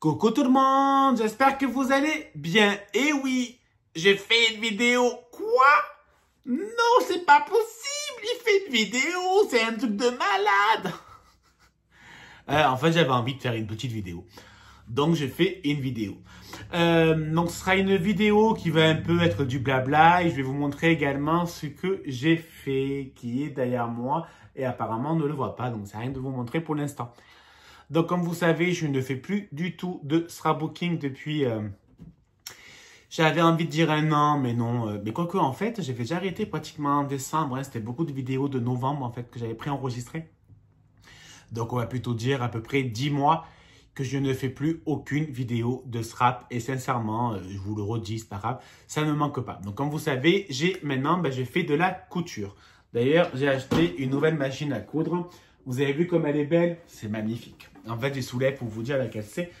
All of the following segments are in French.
Coucou tout le monde, j'espère que vous allez bien. et oui, j'ai fait une vidéo. Quoi? Non, c'est pas possible, il fait une vidéo, c'est un truc de malade. Euh, en fait, j'avais envie de faire une petite vidéo. Donc, j'ai fait une vidéo. Euh, donc, ce sera une vidéo qui va un peu être du blabla et je vais vous montrer également ce que j'ai fait qui est derrière moi et apparemment on ne le voit pas. Donc, c'est rien de vous montrer pour l'instant. Donc, comme vous savez, je ne fais plus du tout de scrapbooking depuis... Euh, j'avais envie de dire un an, mais non. Euh, mais quoique, en fait, j'avais déjà arrêté pratiquement en décembre. Hein. C'était beaucoup de vidéos de novembre, en fait, que j'avais préenregistrées. Donc, on va plutôt dire à peu près 10 mois que je ne fais plus aucune vidéo de scrap. Et sincèrement, euh, je vous le redis, c'est pas grave, ça ne manque pas. Donc, comme vous savez, j'ai maintenant, ben, j'ai fait de la couture. D'ailleurs, j'ai acheté une nouvelle machine à coudre. Vous avez vu comme elle est belle C'est magnifique. En fait, j'ai soulève pour vous dire laquelle c'est.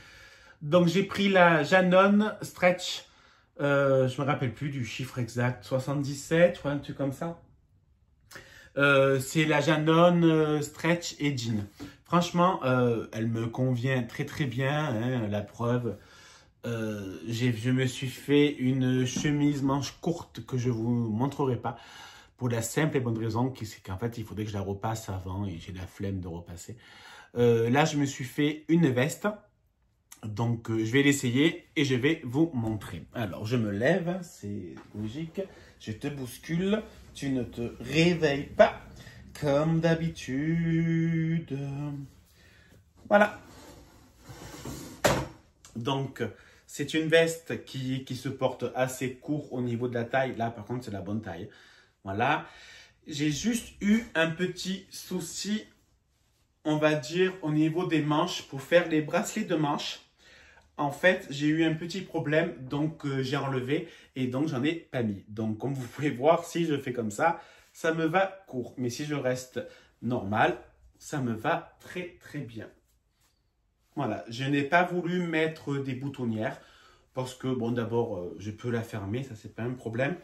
Donc, j'ai pris la Janone Stretch. Je euh, je me rappelle plus du chiffre exact. 77, je un truc comme ça. Euh, c'est la Janone euh, Stretch et Jean. Franchement, elle me convient très très bien. Hein, la preuve, je me suis fait une chemise manche courte que je ne vous montrerai pas pour la simple et bonne raison c'est qu'en fait, il faudrait que je la repasse avant et j'ai la flemme de repasser. Euh, là, je me suis fait une veste. Donc, euh, je vais l'essayer et je vais vous montrer. Alors, je me lève, c'est logique. Je te bouscule, tu ne te réveilles pas comme d'habitude. Voilà. Donc, c'est une veste qui, qui se porte assez court au niveau de la taille. Là, par contre, c'est la bonne taille. Voilà. J'ai juste eu un petit souci, on va dire, au niveau des manches pour faire les bracelets de manches. En fait, j'ai eu un petit problème, donc euh, j'ai enlevé et donc j'en ai pas mis. Donc, comme vous pouvez voir, si je fais comme ça, ça me va court. Mais si je reste normal, ça me va très très bien. Voilà, je n'ai pas voulu mettre des boutonnières parce que, bon, d'abord, euh, je peux la fermer, ça, c'est pas un problème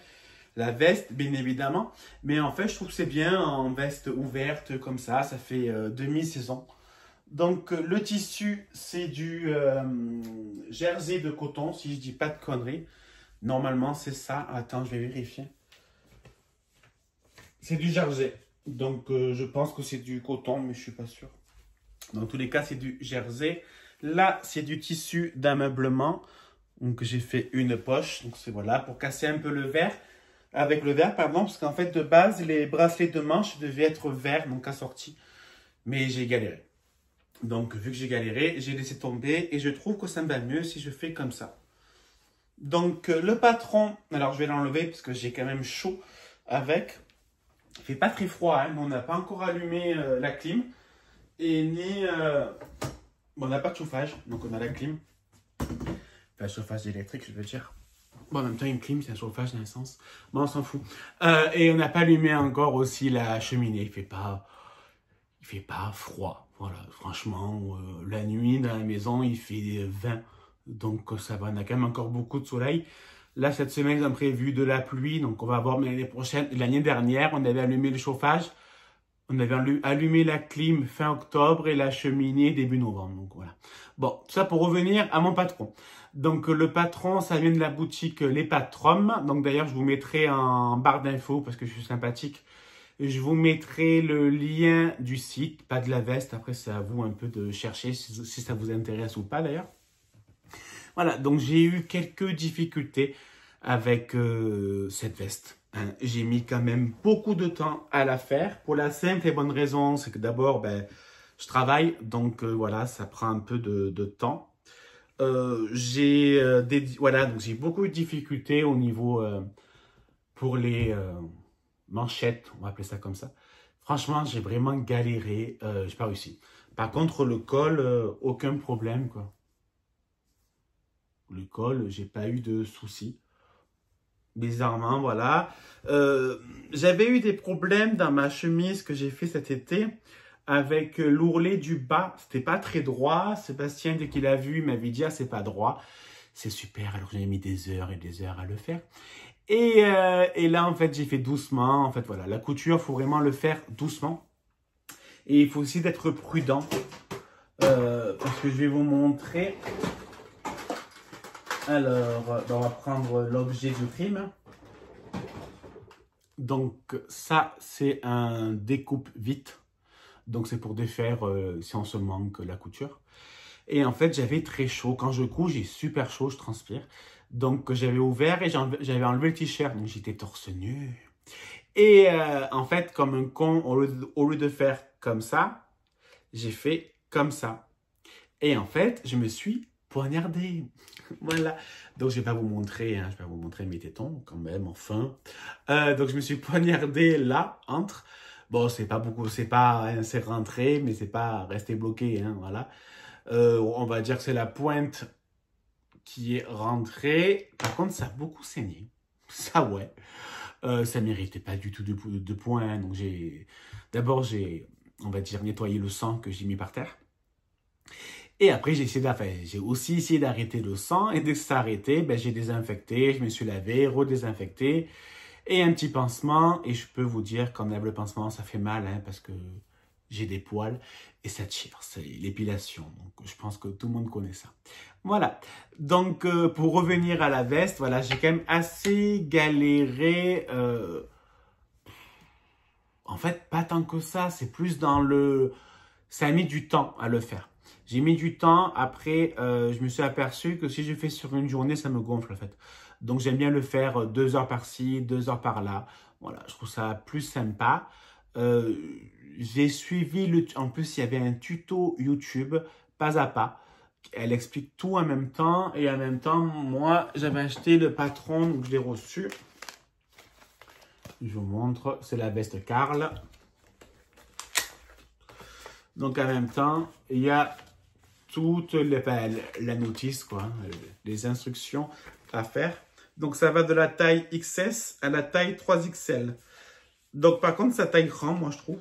la veste, bien évidemment. Mais en fait, je trouve que c'est bien en veste ouverte comme ça. Ça fait euh, demi-saison. Donc, euh, le tissu, c'est du euh, jersey de coton, si je dis pas de conneries. Normalement, c'est ça. Attends, je vais vérifier. C'est du jersey. Donc, je pense que c'est du coton, mais je suis pas sûr. Dans tous les cas, c'est du jersey. Là, c'est du tissu d'ameublement. Donc, j'ai fait une poche. Donc, c'est voilà, pour casser un peu le verre avec le vert, pardon, parce qu'en fait, de base, les bracelets de manche devaient être verts, donc assortis. Mais j'ai galéré. Donc, vu que j'ai galéré, j'ai laissé tomber et je trouve que ça me va mieux si je fais comme ça. Donc, euh, le patron, alors je vais l'enlever parce que j'ai quand même chaud avec. Il fait pas très froid, hein, mais on n'a pas encore allumé euh, la clim. Et ni... Euh, bon, on n'a pas de chauffage, donc on a la clim. Enfin, chauffage électrique, je veux dire. Bon, en même temps, une clim, c'est un chauffage d'un sens. Bon, on s'en fout. Euh, et on n'a pas allumé encore aussi la cheminée. Il fait pas, il fait pas froid. Voilà, franchement, euh, la nuit dans la maison, il fait 20. Donc ça va, on a quand même encore beaucoup de soleil. Là, cette semaine, j'ai prévu de la pluie. Donc on va voir, l'année prochaine, l'année dernière, on avait allumé le chauffage. On avait allumé la clim fin octobre et la cheminée début novembre. Donc voilà. Bon, tout ça pour revenir à mon patron. Donc le patron, ça vient de la boutique Les Patrons. Donc d'ailleurs, je vous mettrai en barre d'infos parce que je suis sympathique. Je vous mettrai le lien du site, pas de la veste. Après, c'est à vous un peu de chercher si, ça vous intéresse ou pas d'ailleurs. Voilà, donc j'ai eu quelques difficultés avec euh, cette veste. Hein. j'ai mis quand même beaucoup de temps à la faire. Pour la simple et bonne raison, c'est que d'abord, ben, je travaille. Donc euh, voilà, ça prend un peu de temps. Euh, j'ai euh, voilà donc j'ai beaucoup de difficultés au niveau euh, pour les manchettes on va appeler ça comme ça franchement j'ai vraiment galéré j'ai pas réussi par contre le col aucun problème quoi le col j'ai pas eu de soucis bizarrement voilà j'avais eu des problèmes dans ma chemise que j'ai fait cet été avec l'ourlet du bas. C'était pas très droit. Sébastien, dès qu'il a vu, m'avait dit, ah, c'est pas droit. C'est super. Alors, j'ai mis des heures et des heures à le faire. Euh, et, là, en fait, j'ai fait doucement. En fait, voilà, la couture, faut vraiment le faire doucement. Et il faut aussi d'être prudent. Euh, parce que je vais vous montrer. Alors, euh, on va prendre l'objet du crime. Donc, ça, c'est un découpe vite. Donc c'est pour défaire, euh, si on se manque, la couture. Et en fait, j'avais très chaud. Quand je couds, j'ai super chaud, je transpire. Donc j'avais ouvert et j'avais enlevé le t-shirt. Donc j'étais torse nu. Et euh, en fait, comme un con, au lieu de, faire comme ça, j'ai fait comme ça. Et en fait, je me suis poignardé. voilà. Donc, je ne vais pas vous montrer, hein, je vais pas vous montrer mes tétons quand même, enfin. Euh, donc, je me suis poignardé là, entre. Bon, c'est pas beaucoup, c'est pas, hein, c'est rentré, mais c'est pas resté bloqué, hein, voilà. Euh, on va dire que c'est la pointe qui est rentrée. Par contre, ça a beaucoup saigné. Ça, ouais. Euh, ça méritait pas du tout de, de points. Hein, donc, j'ai, d'abord, j'ai, on va dire, nettoyé le sang que j'ai mis par terre. Et après, j'ai essayé j'ai aussi essayé d'arrêter le sang. Et dès que ça a arrêté, ben, j'ai désinfecté, je me suis lavé, redésinfecté et un petit pansement. Et je peux vous dire qu'en lève le pansement, ça fait mal hein, parce que j'ai des poils et ça tire, c'est l'épilation. Donc je pense que tout le monde connaît ça. Voilà. Donc euh, pour revenir à la veste, voilà, j'ai quand même assez galéré. Euh, en fait, pas tant que ça. C'est plus dans le. Ça a mis du temps à le faire. J'ai mis du temps. Après, euh, je me suis aperçu que si je fais sur une journée, ça me gonfle en fait. Donc j'aime bien le faire euh, deux heures par-ci, deux heures par-là. Voilà, je trouve ça plus sympa. Euh, j'ai suivi, le, en plus il y avait un tuto YouTube, pas à pas. Elle explique tout en même temps et en même temps, moi j'avais acheté le patron, donc je l'ai reçu. Je vous montre, c'est la veste Karl. Donc en même temps, il y a toute les, ben, la notice, quoi, les instructions à faire. Donc ça va de la taille XS à la taille 3XL. Donc par contre, ça taille grand, moi je trouve.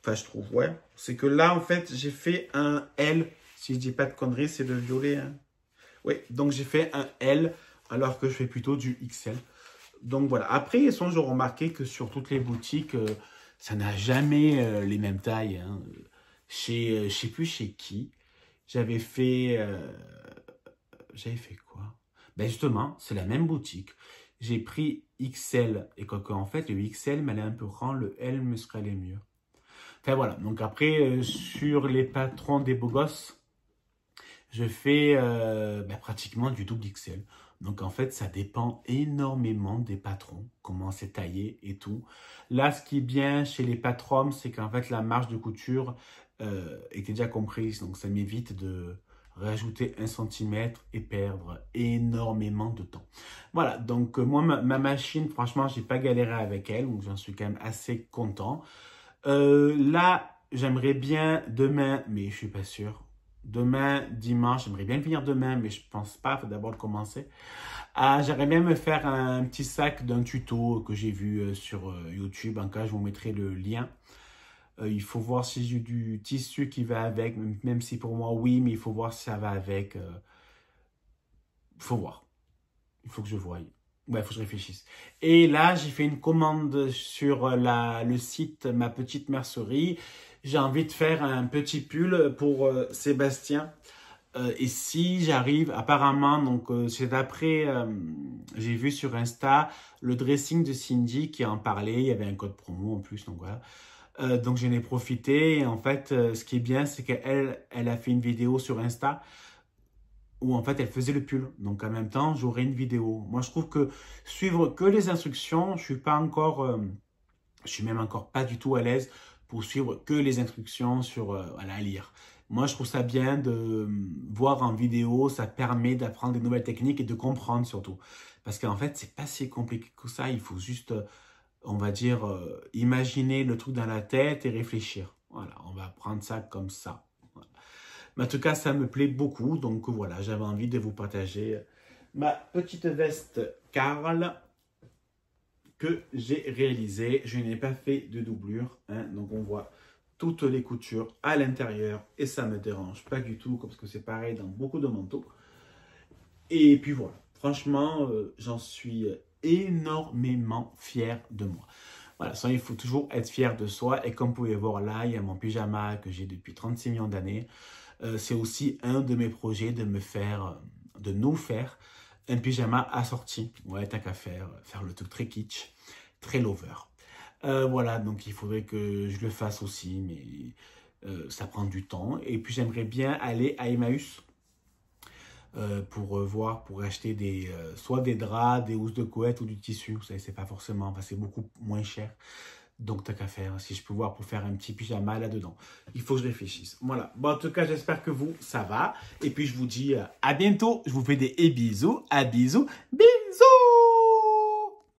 Enfin, je trouve, ouais. C'est que là, en fait, j'ai fait un L. Si je dis pas de conneries, c'est le violet. Hein. Oui, donc j'ai fait un L alors que je fais plutôt du XL. Donc voilà. Après, ils sont, je remarqué que sur toutes les boutiques, euh, ça n'a jamais euh, les mêmes tailles. Hein. Chez, euh, je sais plus chez qui, j'avais fait, j'avais fait quoi ben justement, c'est la même boutique. J'ai pris XL, et quoique en fait, le XL m'allait un peu grand, le L me serait allé mieux. Enfin voilà, donc après, euh, sur les patrons des beaux gosses, je fais euh, ben, pratiquement du double XL. Donc en fait, ça dépend énormément des patrons, comment c'est taillé et tout. Là, ce qui est bien chez les patrons, c'est qu'en fait, la marge de couture euh, était déjà comprise. Donc ça m'évite de, rajouter un centimètre et perdre énormément de temps. Voilà, donc euh, moi, ma, machine, franchement, j'ai pas galéré avec elle, donc j'en suis quand même assez content. Euh, là, j'aimerais bien demain, mais je suis pas sûr. Demain, dimanche, j'aimerais bien venir demain, mais je pense pas, faut d'abord commencer. Ah, j'aimerais bien me faire un petit sac d'un tuto que j'ai vu euh, sur YouTube. En cas, je vous mettrai le lien. Euh, il faut voir si j'ai du tissu qui va avec, même si pour moi, oui, mais il faut voir si ça va avec. Il euh. faut voir. Il faut que je voie. Ouais, il faut que je réfléchisse. Et là, j'ai fait une commande sur euh, la, le site Ma Petite Mercerie. J'ai envie de faire un petit pull pour Sébastien. et si j'arrive, apparemment, donc c'est d'après, j'ai vu sur Insta le dressing de Cindy qui en parlait. Il y avait un code promo en plus, donc voilà. Euh, donc j'en ai profité. Et en fait, euh, ce qui est bien, c'est qu'elle, elle a fait une vidéo sur Insta où en fait elle faisait le pull. Donc en même temps, j'aurai une vidéo. Moi, je trouve que suivre que les instructions, je suis pas encore, euh, je suis même encore pas du tout à l'aise pour suivre que les instructions sur à lire. Moi, je trouve ça bien de voir en vidéo, ça permet d'apprendre des nouvelles techniques et de comprendre surtout. Parce qu'en fait, c'est pas si compliqué que ça, il faut juste on va dire, euh, imaginer le truc dans la tête et réfléchir. Voilà, on va prendre ça comme ça. Mais en tout cas, ça me plaît beaucoup. Donc voilà, j'avais envie de vous partager euh, ma petite veste Carl que j'ai réalisée. Je n'ai pas fait de doublure. Hein, donc on voit toutes les coutures à l'intérieur et ça me dérange pas du tout parce que c'est pareil dans beaucoup de manteaux. Et puis voilà, franchement, euh, j'en suis énormément fier de moi. Voilà, ça, il faut toujours être fier de soi. Et comme vous pouvez voir là, il y a mon pyjama que j'ai depuis 36 millions d'années. Euh, c'est aussi un de mes projets de me faire, euh, de nous faire un pyjama assorti. Ouais, tant qu'à faire, euh, faire le truc très kitsch, très lover. voilà, donc il faudrait que je le fasse aussi, mais ça prend du temps. Et puis j'aimerais bien aller à Emmaüs euh, pour euh, voir, pour acheter des, euh, soit des draps, des housses de couette ou du tissu. Vous savez, c'est pas forcément, c'est beaucoup moins cher. Donc, t'as qu'à faire, si je peux voir, pour faire un petit pyjama là-dedans. Il faut que je réfléchisse. Voilà. Bon, en tout cas, j'espère que vous, ça va. Et puis, je vous dis à bientôt. Je vous fais des bisous, à bisous, bisous